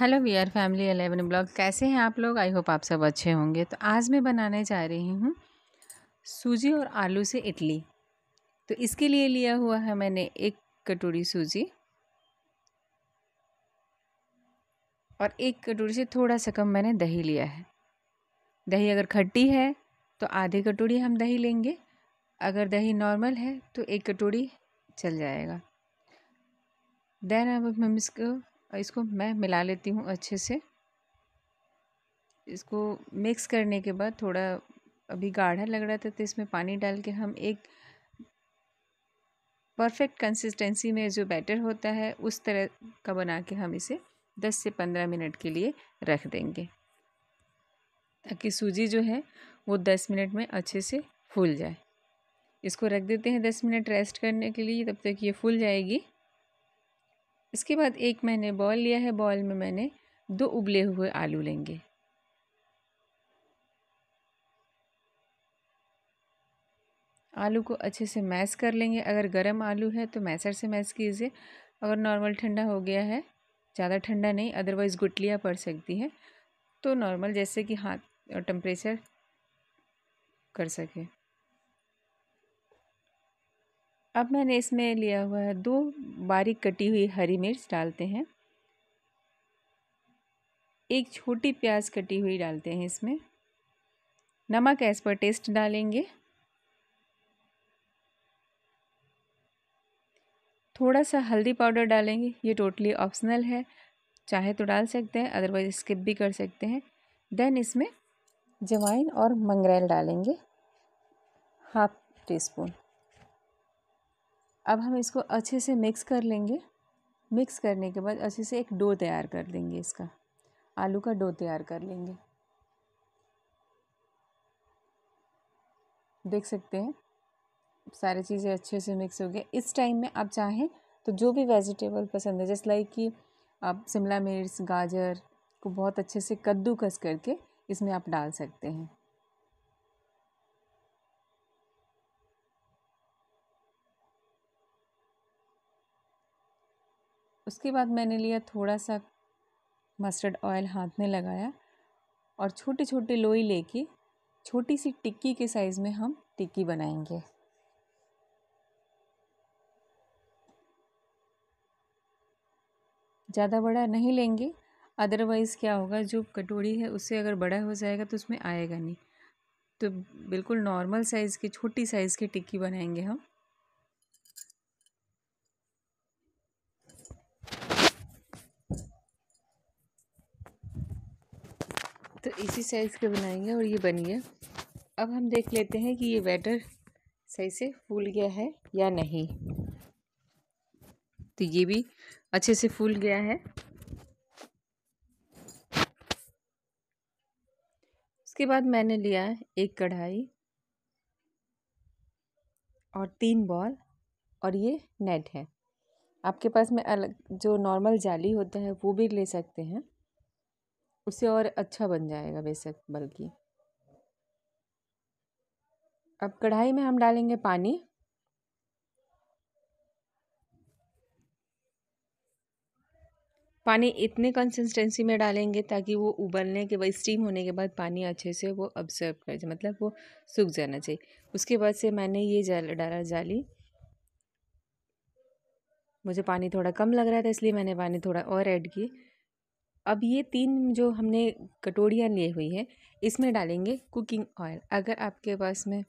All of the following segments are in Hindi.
hello we are family eleven blog कैसे हैं आप लोग आई होप आप सब अच्छे होंगे तो आज मैं बनाने जा रही हूँ सूजी और आलू से इडली तो इसके लिए लिया हुआ है मैंने एक कटोरी सूजी और एक कटोरी से थोड़ा सा कम मैंने दही लिया है दही अगर खट्टी है तो आधी कटोरी हम दही लेंगे अगर दही नॉर्मल है तो एक कटोरी चल जाएगा देन अब हम इसको और इसको मैं मिला लेती हूँ अच्छे से इसको मिक्स करने के बाद थोड़ा अभी गाढ़ा लग रहा था तो इसमें पानी डाल के हम एक परफेक्ट कंसिस्टेंसी में जो बैटर होता है उस तरह का बना के हम इसे 10 से 15 मिनट के लिए रख देंगे ताकि सूजी जो है वो 10 मिनट में अच्छे से फूल जाए इसको रख देते हैं 10 मिनट रेस्ट करने के लिए तब तक ये फूल जाएगी इसके बाद एक मैंने बॉल लिया है बॉल में मैंने दो उबले हुए आलू लेंगे आलू को अच्छे से मैश कर लेंगे अगर गरम आलू है तो मैसर से मैश कीजिए अगर नॉर्मल ठंडा हो गया है ज़्यादा ठंडा नहीं अदरवाइज़ गुटलियाँ पड़ सकती है तो नॉर्मल जैसे कि हाथ टेम्परेचर कर सके अब मैंने इसमें लिया हुआ है दो बारीक कटी हुई हरी मिर्च डालते हैं एक छोटी प्याज कटी हुई डालते हैं इसमें नमक एज पर टेस्ट डालेंगे थोड़ा सा हल्दी पाउडर डालेंगे ये टोटली ऑप्शनल है चाहे तो डाल सकते हैं अदरवाइज स्किप भी कर सकते हैं देन इसमें जवाइन और मंगरेल डालेंगे हाफ टी स्पून अब हम इसको अच्छे से मिक्स कर लेंगे मिक्स करने के बाद अच्छे से एक डो तैयार कर देंगे इसका आलू का डो तैयार कर लेंगे देख सकते हैं सारी चीज़ें अच्छे से मिक्स हो गया इस टाइम में आप चाहें तो जो भी वेजिटेबल पसंद है जैसे लाइक कि आप शिमला मिर्च गाजर को बहुत अच्छे से कद्दूकस करके इसमें आप डाल सकते हैं उसके बाद मैंने लिया थोड़ा सा मस्टर्ड ऑयल हाथ में लगाया और छोटे छोटे लोई लेके छोटी सी टिक्की के साइज़ में हम टिक्की बनाएंगे ज़्यादा बड़ा नहीं लेंगे अदरवाइज़ क्या होगा जो कटोरी है उससे अगर बड़ा हो जाएगा तो उसमें आएगा नहीं तो बिल्कुल नॉर्मल साइज़ की छोटी साइज़ की टिक्की बनाएंगे हम तो इसी साइज़ के बनाएंगे और ये बन गया अब हम देख लेते हैं कि ये वेटर सही से फूल गया है या नहीं तो ये भी अच्छे से फूल गया है उसके बाद मैंने लिया एक कढ़ाई और तीन बॉल और ये नेट है आपके पास में अलग जो नॉर्मल जाली होता है वो भी ले सकते हैं उससे और अच्छा बन जाएगा बेशक बल्कि अब कढ़ाई में हम डालेंगे पानी पानी इतने कंसिस्टेंसी में डालेंगे ताकि वो उबलने के बाद स्टीम होने के बाद पानी अच्छे से वो अब्सर्व कर जाए मतलब वो सूख जाना चाहिए उसके बाद से मैंने ये जाल डाला जाली मुझे पानी थोड़ा कम लग रहा था इसलिए मैंने पानी थोड़ा और ऐड की अब ये तीन जो हमने कटोरियाँ ली हुई है इसमें डालेंगे कुकिंग ऑयल अगर आपके पास में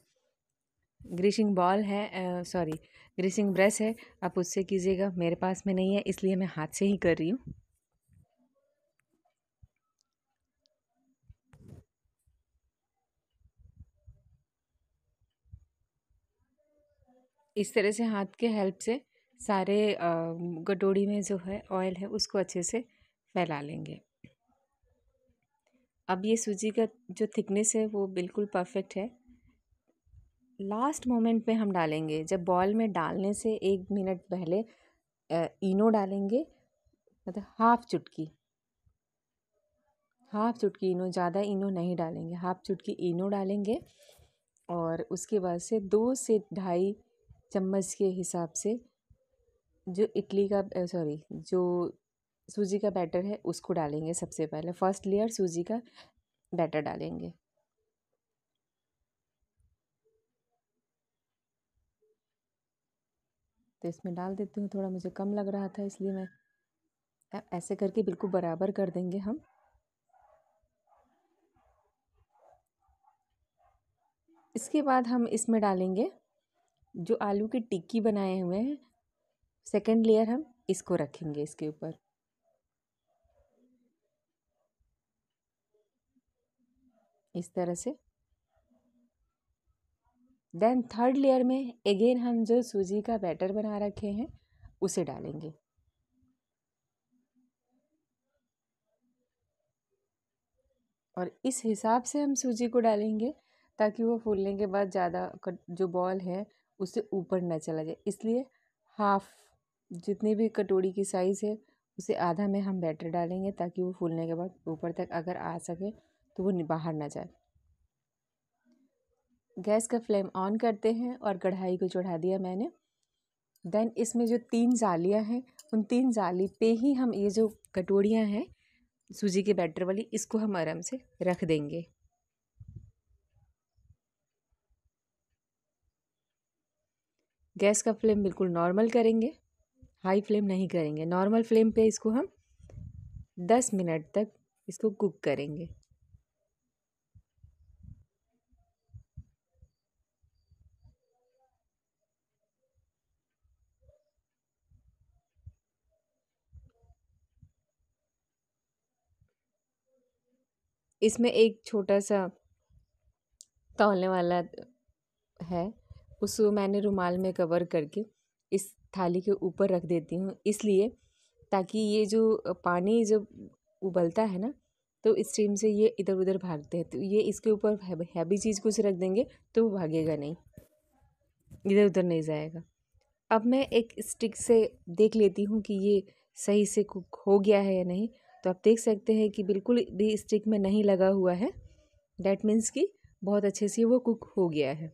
ग्रीसिंग बॉल है सॉरी ग्रीसिंग ब्रश है आप उससे कीजिएगा मेरे पास में नहीं है इसलिए मैं हाथ से ही कर रही हूँ इस तरह से हाथ के हेल्प से सारे कटोरी में जो है ऑयल है उसको अच्छे से फैला लेंगे अब ये सूजी का जो थिकनेस है वो बिल्कुल परफेक्ट है लास्ट मोमेंट पे हम डालेंगे जब बॉल में डालने से एक मिनट पहले इनो डालेंगे मतलब हाफ चुटकी हाफ चुटकी इनो ज़्यादा इनो नहीं डालेंगे हाफ चुटकी इनो डालेंगे और उसके बाद से दो से ढाई चम्मच के हिसाब से जो इडली का सॉरी जो सूजी का बैटर है उसको डालेंगे सबसे पहले फर्स्ट लेयर सूजी का बैटर डालेंगे तो इसमें डाल देती हूँ थोड़ा मुझे कम लग रहा था इसलिए मैं ऐसे करके बिल्कुल बराबर कर देंगे हम इसके बाद हम इसमें डालेंगे जो आलू की टिक्की बनाए हुए हैं सेकेंड लेयर हम इसको रखेंगे इसके ऊपर इस तरह से देन थर्ड लेयर में अगेन हम जो सूजी का बैटर बना रखे हैं उसे डालेंगे और इस हिसाब से हम सूजी को डालेंगे ताकि वो फूलने के बाद ज़्यादा जो बॉल है उससे ऊपर ना चला जाए इसलिए हाफ जितनी भी कटोरी की साइज़ है उसे आधा में हम बैटर डालेंगे ताकि वो फूलने के बाद ऊपर तक अगर आ सके तो वो बाहर ना जाए गैस का फ्लेम ऑन करते हैं और कढ़ाई को चढ़ा दिया मैंने देन इसमें जो तीन जालियां हैं उन तीन जाली पे ही हम ये जो कटोरियां हैं सूजी के बैटर वाली इसको हम आराम से रख देंगे गैस का फ्लेम बिल्कुल नॉर्मल करेंगे हाई फ्लेम नहीं करेंगे नॉर्मल फ्लेम पे इसको हम दस मिनट तक इसको कुक करेंगे इसमें एक छोटा सा तौलने वाला है उसको मैंने रुमाल में कवर करके इस थाली के ऊपर रख देती हूँ इसलिए ताकि ये जो पानी जब उबलता है ना तो स्ट्रीम से ये इधर उधर भागते हैं तो ये इसके ऊपर हैवी चीज़ कुछ रख देंगे तो वो भागेगा नहीं इधर उधर नहीं जाएगा अब मैं एक स्टिक से देख लेती हूँ कि ये सही से कुक हो गया है या नहीं तो आप देख सकते हैं कि बिल्कुल भी स्टिक में नहीं लगा हुआ है डैट मीन्स कि बहुत अच्छे से वो कुक हो गया है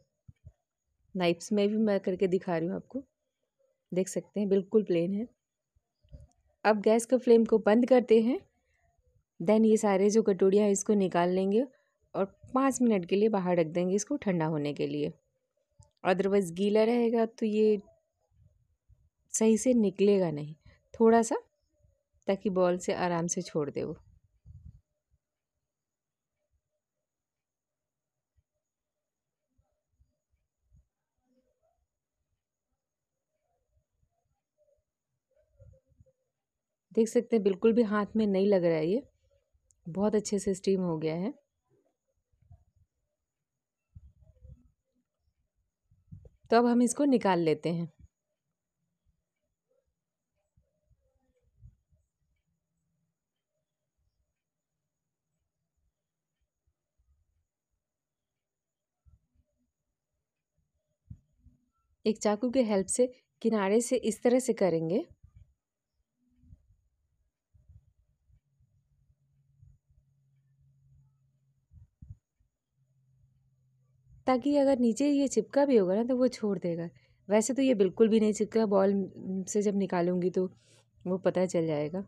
नाइफ्स में भी मैं करके दिखा रही हूँ आपको देख सकते हैं बिल्कुल प्लेन है अब गैस का फ्लेम को बंद करते हैं देन ये सारे जो कटोरियाँ हैं इसको निकाल लेंगे और पाँच मिनट के लिए बाहर रख देंगे इसको ठंडा होने के लिए अदरवाइज़ गीला रहेगा तो ये सही से निकलेगा नहीं थोड़ा सा ताकि बॉल से आराम से छोड़ दे वो देख सकते हैं बिल्कुल भी हाथ में नहीं लग रहा है ये बहुत अच्छे से स्टीम हो गया है तो अब हम इसको निकाल लेते हैं एक चाकू के हेल्प से किनारे से इस तरह से करेंगे ताकि अगर नीचे ये चिपका भी होगा ना तो वो छोड़ देगा वैसे तो ये बिल्कुल भी नहीं चिपका बॉल से जब निकालूंगी तो वो पता चल जाएगा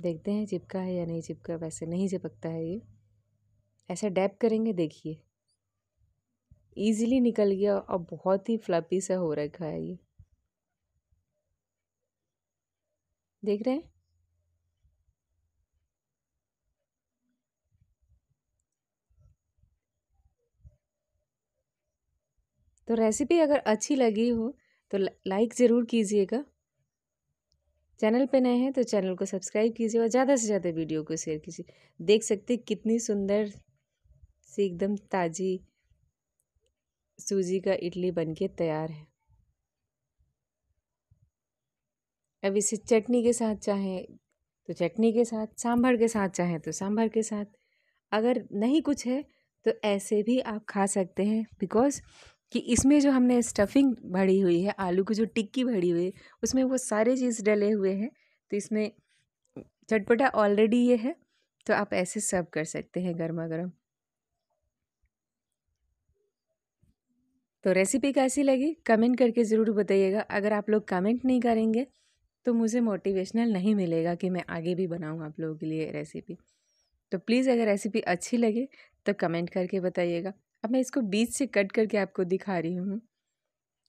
देखते हैं चिपका है या नहीं चिपका वैसे नहीं चिपकता है ये ऐसा डैप करेंगे देखिए ईज़िली निकल गया और बहुत ही फ्लपी सा हो रखा है ये देख रहे हैं तो रेसिपी अगर अच्छी लगी हो तो लाइक ज़रूर कीजिएगा चैनल पे नए हैं तो चैनल को सब्सक्राइब कीजिए और ज़्यादा से ज़्यादा वीडियो को शेयर कीजिए देख सकते कितनी सुंदर सी एकदम ताज़ी सूजी का इडली बनके तैयार है अब इसे चटनी के साथ चाहे तो चटनी के साथ सांभर के साथ चाहे तो सांभर के साथ अगर नहीं कुछ है तो ऐसे भी आप खा सकते हैं बिकॉज़ कि इसमें जो हमने स्टफिंग भरी हुई है आलू की जो टिक्की भरी हुई है उसमें वो सारे चीज़ डले हुए हैं तो इसमें चटपटा ऑलरेडी ये है तो आप ऐसे सर्व कर सकते हैं गर्मा गर्म तो रेसिपी कैसी लगी कमेंट करके ज़रूर बताइएगा अगर आप लोग कमेंट नहीं करेंगे तो मुझे मोटिवेशनल नहीं मिलेगा कि मैं आगे भी बनाऊँ आप लोगों के लिए रेसिपी तो प्लीज़ अगर रेसिपी अच्छी लगे तो कमेंट करके बताइएगा अब मैं इसको बीच से कट करके आपको दिखा रही हूँ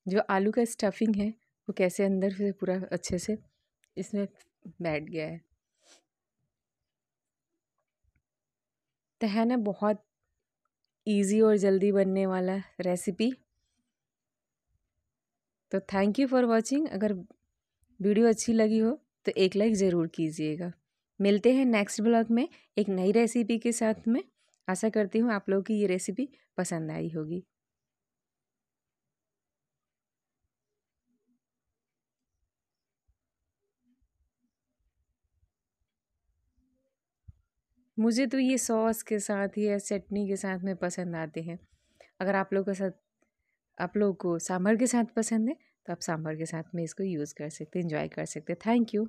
जो आलू का स्टफिंग है वो कैसे अंदर से पूरा अच्छे से इसमें बैठ गया है तो है ना बहुत इजी और जल्दी बनने वाला रेसिपी तो थैंक यू फॉर वॉचिंग अगर वीडियो अच्छी लगी हो तो एक लाइक ज़रूर कीजिएगा मिलते हैं नेक्स्ट ब्लॉग में एक नई रेसिपी के साथ में आशा करती हूँ आप लोगों की ये रेसिपी पसंद आई होगी मुझे तो ये सॉस के साथ या चटनी के साथ में पसंद आते हैं अगर आप लोग के साथ आप लोगों को सांभर के साथ पसंद है तो आप सांभर के साथ में इसको यूज़ कर सकते हैं इंजॉय कर सकते हैं थैंक यू